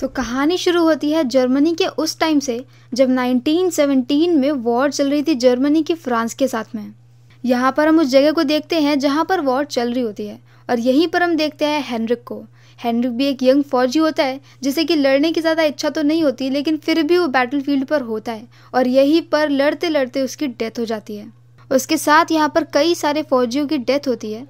तो कहानी शुरू होती है जर्मनी के उस टाइम से जब 1917 में वॉर चल रही थी जर्मनी की फ्रांस के साथ में यहाँ पर हम उस जगह को देखते हैं जहाँ पर वॉर चल रही होती है और यहीं पर हम देखते हैं हैंनरिक को हैंनरिक भी एक यंग फौजी होता है जिसे कि लड़ने की ज़्यादा इच्छा तो नहीं होती लेकिन फिर भी वो बैटल पर होता है और यहीं पर लड़ते लड़ते उसकी डेथ हो जाती है उसके साथ यहाँ पर कई सारे फौजियों की डेथ होती है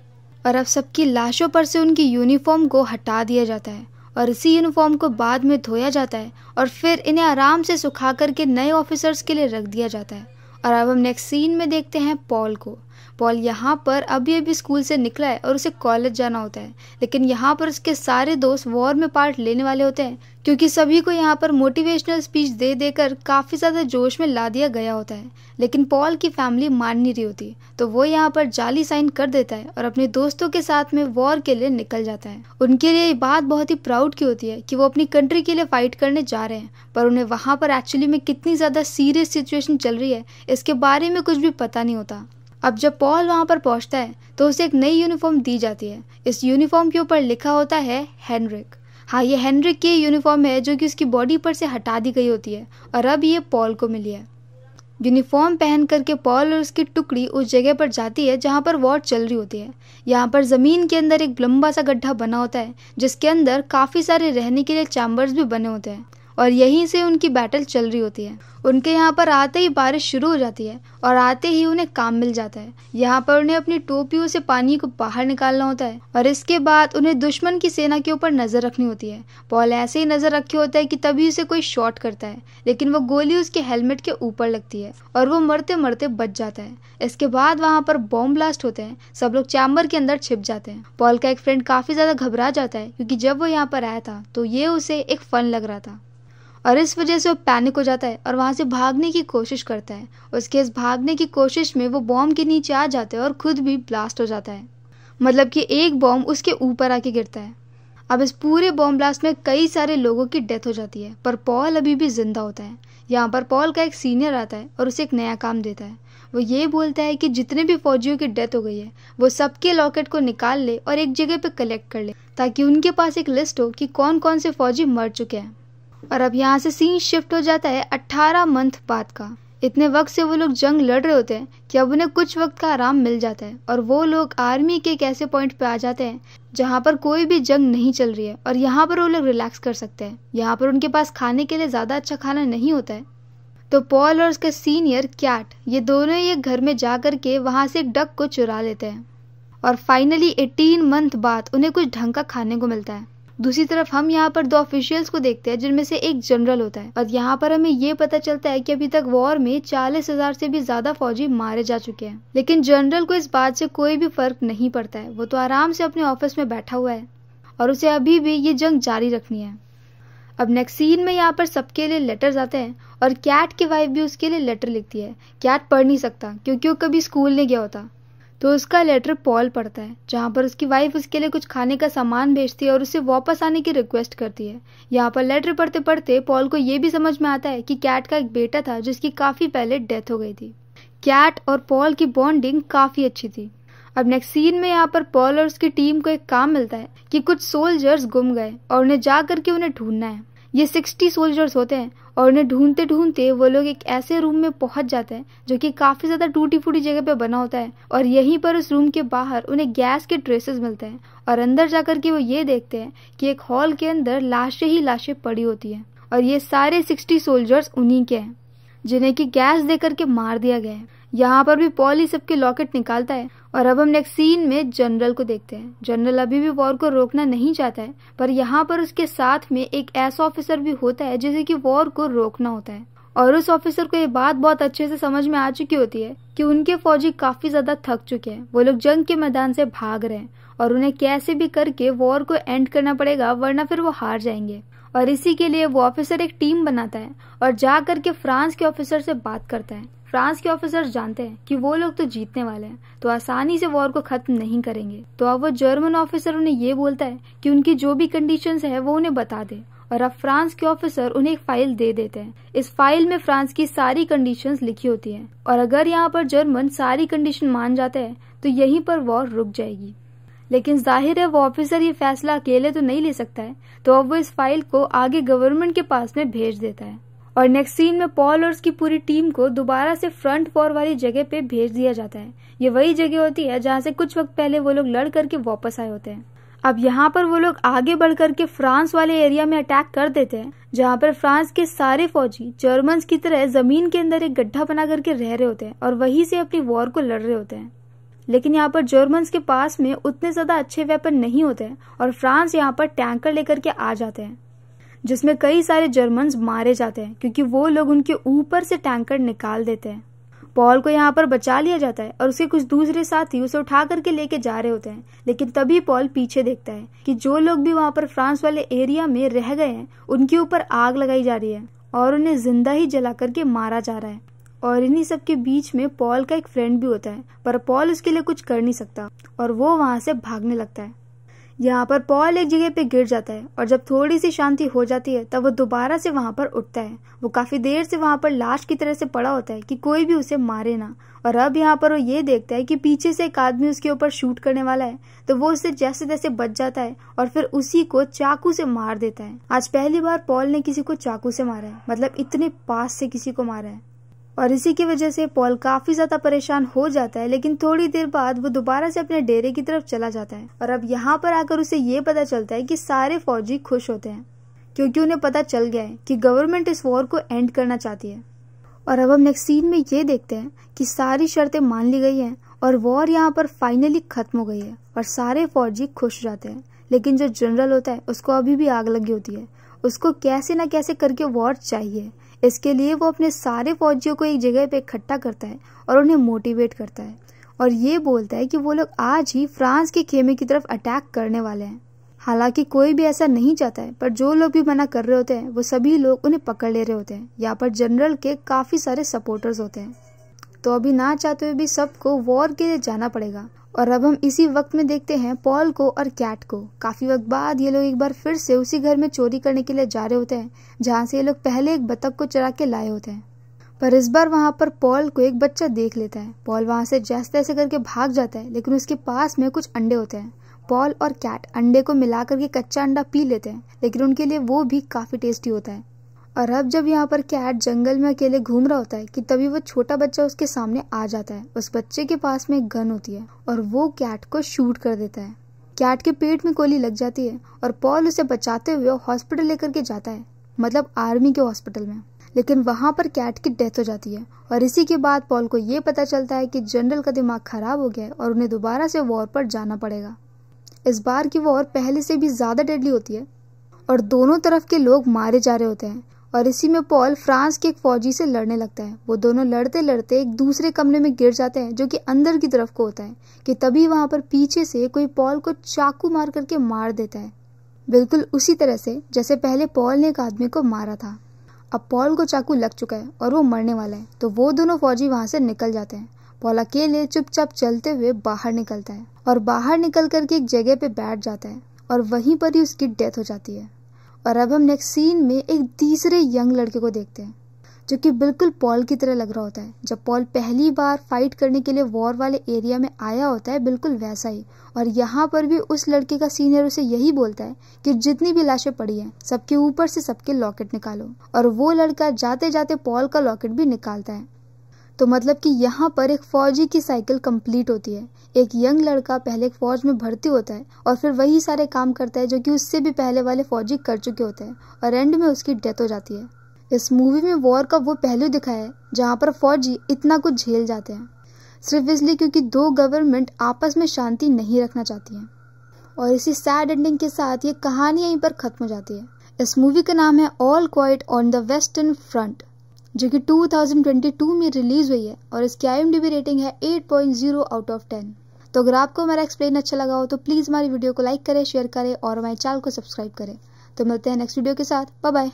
और अब सबकी लाशों पर से उनकी यूनिफॉर्म को हटा दिया जाता है और इसी यूनिफॉर्म को बाद में धोया जाता है और फिर इन्हें आराम से सुखा करके नए ऑफिसर्स के लिए रख दिया जाता है और अब हम नेक्स्ट सीन में देखते हैं पॉल को पॉल यहाँ पर अभी अभी स्कूल से निकला है और उसे कॉलेज जाना होता है लेकिन यहाँ पर उसके सारे दोस्त वॉर में पार्ट लेने वाले होते हैं क्योंकि सभी को यहाँ पर मोटिवेशनल स्पीच दे देकर काफ़ी ज़्यादा जोश में ला दिया गया होता है लेकिन पॉल की फैमिली मान नहीं रही होती तो वो यहाँ पर जाली साइन कर देता है और अपने दोस्तों के साथ में वॉर के लिए निकल जाता है उनके लिए ये बात बहुत ही प्राउड की होती है कि वो अपनी कंट्री के लिए फाइट करने जा रहे हैं पर उन्हें वहाँ पर एक्चुअली में कितनी ज़्यादा सीरियस सिचुएशन चल रही है इसके बारे में कुछ भी पता नहीं होता अब जब पॉल वहाँ पर पहुँचता है तो उसे एक नई यूनिफॉर्म दी जाती है इस यूनिफॉर्म के ऊपर लिखा होता है हेनरिक हाँ ये हेनरिक की यूनिफॉर्म है जो कि उसकी बॉडी पर से हटा दी गई होती है और अब ये पॉल को मिली है यूनिफॉर्म पहन करके पॉल और उसकी टुकड़ी उस जगह पर जाती है जहाँ पर वॉर चल रही होती है यहाँ पर ज़मीन के अंदर एक लंबा सा गड्ढा बना होता है जिसके अंदर काफ़ी सारे रहने के लिए चैम्बर्स भी बने होते हैं और यहीं से उनकी बैटल चल रही होती है उनके यहाँ पर आते ही बारिश शुरू हो जाती है और आते ही उन्हें काम मिल जाता है यहाँ पर उन्हें अपनी टोपियों से पानी को बाहर निकालना होता है और इसके बाद उन्हें दुश्मन की सेना के ऊपर नजर रखनी होती है पॉल ऐसे ही नजर रखे होता है कि तभी उसे कोई शॉट करता है लेकिन वो गोली उसके हेलमेट के ऊपर लगती है और वो मरते मरते बच जाता है इसके बाद वहाँ पर बॉम्ब ब्लास्ट होते हैं सब लोग चैम्बर के अंदर छिप जाते हैं पॉल का एक फ्रेंड काफी ज्यादा घबरा जाता है क्योंकि जब वो यहाँ पर आया था तो ये उसे एक फन लग रहा था और इस वजह से वो पैनिक हो जाता है और वहाँ से भागने की कोशिश करता है उसके इस भागने की कोशिश में वो बॉम्ब के नीचे आ जाता है और खुद भी ब्लास्ट हो जाता है मतलब कि एक बॉम्ब उसके ऊपर आके गिरता है अब इस पूरे बॉम्ब ब्लास्ट में कई सारे लोगों की डेथ हो जाती है पर पॉल अभी भी जिंदा होता है यहाँ पर पॉल का एक सीनियर आता है और उसे एक नया काम देता है वो ये बोलता है कि जितने भी फौजियों की डेथ हो गई है वो सबके लॉकेट को निकाल ले और एक जगह पे कलेक्ट कर ले ताकि उनके पास एक लिस्ट हो कि कौन कौन से फौजी मर चुके हैं और अब यहाँ से सीन शिफ्ट हो जाता है अट्ठारह मंथ बाद का इतने वक्त से वो लोग जंग लड़ रहे होते हैं कि अब उन्हें कुछ वक्त का आराम मिल जाता है और वो लोग आर्मी के एक ऐसे पॉइंट पे आ जाते हैं जहाँ पर कोई भी जंग नहीं चल रही है और यहाँ पर वो लोग रिलैक्स कर सकते हैं यहाँ पर उनके पास खाने के लिए ज़्यादा अच्छा खाना नहीं होता है तो पॉल और उसके सीनियर कैट ये दोनों ही एक घर में जा कर के वहाँ से एक डक को चुरा लेते हैं और फाइनली एटीन मंथ बाद उन्हें कुछ ढंग का खाने को मिलता है दूसरी तरफ हम यहाँ पर दो ऑफिशियल्स को देखते हैं जिनमें से एक जनरल होता है और यहाँ पर हमें ये पता चलता है कि अभी तक वॉर में चालीस हजार से भी ज्यादा फौजी मारे जा चुके हैं लेकिन जनरल को इस बात से कोई भी फर्क नहीं पड़ता है वो तो आराम से अपने ऑफिस में बैठा हुआ है और उसे अभी भी ये जंग जारी रखनी है अब नेक्स्ट सीन में यहाँ पर सबके लिए लेटर्स आते हैं और कैट की वाइफ भी उसके लिए लेटर लिखती है कैट पढ़ नहीं सकता क्योंकि वो कभी स्कूल नहीं गया होता तो उसका लेटर पॉल पड़ता है जहाँ पर उसकी वाइफ उसके लिए कुछ खाने का सामान भेजती है और उसे वापस आने की रिक्वेस्ट करती है यहाँ पर लेटर पढ़ते पढ़ते पॉल को ये भी समझ में आता है कि कैट का एक बेटा था जिसकी काफ़ी पहले डेथ हो गई थी कैट और पॉल की बॉन्डिंग काफ़ी अच्छी थी अब नेक्स्ट सीन में यहाँ पर पॉल और उसकी टीम को एक काम मिलता है कि कुछ सोल्जर्स गुम गए और उन्हें जा करके उन्हें ढूंढना है ये सिक्सटी सोल्जर्स होते हैं और उन्हें ढूंढते ढूंढते वो लोग एक ऐसे रूम में पहुंच जाते हैं जो कि काफ़ी ज़्यादा टूटी फूटी जगह पे बना होता है और यहीं पर उस रूम के बाहर उन्हें गैस के ट्रेसेस मिलते हैं और अंदर जाकर के वो ये देखते हैं कि एक हॉल के अंदर लाशें ही लाशें पड़ी होती है और ये सारे सिक्सटी सोल्जर्स उन्हीं के हैं जिन्हें की गैस दे करके मार दिया गया है यहाँ पर भी पॉली सबके लॉकेट निकालता है और अब हम नेक्स्ट सीन में जनरल को देखते हैं जनरल अभी भी वॉर को रोकना नहीं चाहता है पर यहाँ पर उसके साथ में एक ऐसा ऑफिसर भी होता है जिसे कि वॉर को रोकना होता है और उस ऑफिसर को ये बात बहुत अच्छे से समझ में आ चुकी होती है कि उनके फौजी काफी ज्यादा थक चुके हैं वो लोग जंग के मैदान से भाग रहे हैं और उन्हें कैसे भी करके वॉर को एंड करना पड़ेगा वरना फिर वो हार जाएंगे और इसी के लिए वो ऑफिसर एक टीम बनाता है और जा करके फ्रांस के ऑफिसर से बात करता है फ्रांस के ऑफिसर जानते हैं कि वो लोग तो जीतने वाले हैं तो आसानी से वॉर को खत्म नहीं करेंगे तो अब वो जर्मन ऑफिसर उन्हें ये बोलता है कि उनकी जो भी कंडीशन है वो उन्हें बता दे और अब फ्रांस के ऑफिसर उन्हें एक फाइल दे देते हैं इस फाइल में फ्रांस की सारी कंडीशन लिखी होती है और अगर यहाँ पर जर्मन सारी कंडीशन मान जाते हैं तो यहीं पर वॉर रुक जाएगी लेकिन जाहिर है वो ऑफिसर ये फैसला अकेले तो नहीं ले सकता है तो अब वो इस फाइल को आगे गवर्नमेंट के पास में भेज देता है और नेक्स्ट सीन में पॉल और उसकी पूरी टीम को दोबारा से फ्रंट फोर वाली जगह पे भेज दिया जाता है ये वही जगह होती है जहाँ से कुछ वक्त पहले वो लोग लड़ करके वापस आए होते हैं अब यहाँ पर वो लोग आगे बढ़ करके फ्रांस वाले एरिया में अटैक कर देते हैं जहाँ पर फ्रांस के सारे फौजी जर्मन की तरह जमीन के अंदर एक गड्ढा बना करके रह रहे होते हैं और वहीं से अपनी वॉर को लड़ रहे होते हैं लेकिन यहाँ पर जर्मन के पास में उतने ज़्यादा अच्छे वेपन नहीं होते और फ्रांस यहाँ पर टैंकर लेकर के आ जाते हैं जिसमें कई सारे जर्मन मारे जाते हैं क्योंकि वो लोग उनके ऊपर से टैंकर निकाल देते हैं पॉल को यहाँ पर बचा लिया जाता है और उसके कुछ दूसरे साथी उसे उठा करके लेके जा रहे होते हैं लेकिन तभी पॉल पीछे देखता है कि जो लोग भी वहाँ पर फ्रांस वाले एरिया में रह गए हैं उनके ऊपर आग लगाई जा रही है और उन्हें जिंदा ही जला करके मारा जा रहा है और इन्हीं सब के बीच में पॉल का एक फ्रेंड भी होता है पर पॉल उसके लिए कुछ कर नहीं सकता और वो वहां से भागने लगता है यहाँ पर पॉल एक जगह पे गिर जाता है और जब थोड़ी सी शांति हो जाती है तब वो दोबारा से वहां पर उठता है वो काफी देर से वहां पर लाश की तरह से पड़ा होता है कि कोई भी उसे मारे ना और अब यहाँ पर वो ये देखता है कि पीछे से एक आदमी उसके ऊपर शूट करने वाला है तो वो उसे जैसे तैसे बच जाता है और फिर उसी को चाकू से मार देता है आज पहली बार पॉल ने किसी को चाकू से मारा है मतलब इतने पास से किसी को मारा है और इसी की वजह से पॉल काफी ज्यादा परेशान हो जाता है लेकिन थोड़ी देर बाद वो दोबारा से अपने डेरे की तरफ चला जाता है और अब यहाँ पर आकर उसे ये पता चलता है कि सारे फौजी खुश होते हैं क्योंकि उन्हें पता चल गया है कि गवर्नमेंट इस वॉर को एंड करना चाहती है और अब हम नेक्स्ट सीन में ये देखते हैं कि सारी शर्तें मान ली गई हैं और वॉर यहाँ पर फाइनली खत्म हो गई है और सारे फौजी खुश जाते हैं लेकिन जो जनरल होता है उसको अभी भी आग लगी होती है उसको कैसे ना कैसे करके वॉर चाहिए इसके लिए वो अपने सारे फौजियों को एक जगह पे इकट्ठा करता है और उन्हें मोटिवेट करता है और ये बोलता है कि वो लोग आज ही फ्रांस के खेमे की तरफ अटैक करने वाले हैं हालांकि कोई भी ऐसा नहीं चाहता है पर जो लोग भी मना कर रहे होते हैं वो सभी लोग उन्हें पकड़ ले रहे होते हैं यहाँ पर जनरल के काफ़ी सारे सपोर्टर्स होते हैं तो अभी ना चाहते हुए भी सबको वॉर के लिए जाना पड़ेगा और अब हम इसी वक्त में देखते हैं पॉल को और कैट को काफी वक्त बाद ये लोग एक बार फिर से उसी घर में चोरी करने के लिए जा रहे होते हैं जहाँ से ये लोग पहले एक बतख को चरा के लाए होते हैं पर इस बार वहां पर पॉल को एक बच्चा देख लेता है पॉल वहां से जैसे तैसे करके भाग जाता है लेकिन उसके पास में कुछ अंडे होते हैं पॉल और कैट अंडे को मिलाकर के कच्चा अंडा पी लेते हैं लेकिन उनके लिए वो भी काफी टेस्टी होता है और अब जब यहाँ पर कैट जंगल में अकेले घूम रहा होता है कि तभी वो छोटा बच्चा उसके सामने आ जाता है उस बच्चे के पास में एक गन होती है और वो कैट को शूट कर देता है कैट के पेट में गोली लग जाती है और पॉल उसे बचाते हुए हॉस्पिटल लेकर के जाता है मतलब आर्मी के हॉस्पिटल में लेकिन वहां पर कैट की डेथ हो जाती है और इसी के बाद पॉल को ये पता चलता है कि जनरल का दिमाग खराब हो गया है और उन्हें दोबारा से वॉर पर जाना पड़ेगा इस बार की वॉर पहले से भी ज्यादा डेडली होती है और दोनों तरफ के लोग मारे जा रहे होते हैं और इसी में पॉल फ्रांस के एक फौजी से लड़ने लगता है वो दोनों लड़ते लड़ते एक दूसरे कमरे में गिर जाते हैं जो कि अंदर की तरफ को होता है कि तभी वहाँ पर पीछे से कोई पॉल को चाकू मार करके मार देता है बिल्कुल उसी तरह से जैसे पहले पॉल ने एक आदमी को मारा था अब पॉल को चाकू लग चुका है और वो मरने वाला है तो वो दोनों फौजी वहाँ से निकल जाते हैं पॉल अकेले चुपचाप चलते हुए बाहर निकलता है और बाहर निकल करके एक जगह पे बैठ जाता है और वहीं पर ही उसकी डेथ हो जाती है और अब हम नेक्स्ट सीन में एक तीसरे यंग लड़के को देखते हैं जो कि बिल्कुल पॉल की तरह लग रहा होता है जब पॉल पहली बार फाइट करने के लिए वॉर वाले एरिया में आया होता है बिल्कुल वैसा ही और यहाँ पर भी उस लड़के का सीनियर उसे यही बोलता है कि जितनी भी लाशें पड़ी हैं सबके ऊपर से सबके लॉकेट निकालो और वो लड़का जाते जाते पॉल का लॉकेट भी निकालता है तो मतलब कि यहाँ पर एक फौजी की साइकिल कंप्लीट होती है एक यंग लड़का पहले एक फौज में भर्ती होता है और फिर वही सारे काम करता है जो कि उससे भी पहले वाले फौजी कर चुके होते हैं और एंड में उसकी डेथ हो जाती है इस मूवी में वॉर का वो पहलू दिखाया है जहाँ पर फौजी इतना कुछ झेल जाते हैं सिर्फ इसलिए क्योंकि दो गवर्नमेंट आपस में शांति नहीं रखना चाहती हैं और इसी सैड एंडिंग के साथ ये कहानी यहीं पर ख़त्म हो जाती है इस मूवी का नाम है all quiet on the western front जो कि 2022 में रिलीज हुई है और इसकी आई रेटिंग है 8.0 आउट ऑफ 10 तो अगर आपको हमारा एक्सप्लेन अच्छा लगा हो तो प्लीज़ हमारी वीडियो को लाइक करें शेयर करें और हमारे चैनल को सब्सक्राइब करें तो मिलते हैं नेक्स्ट वीडियो के साथ बाय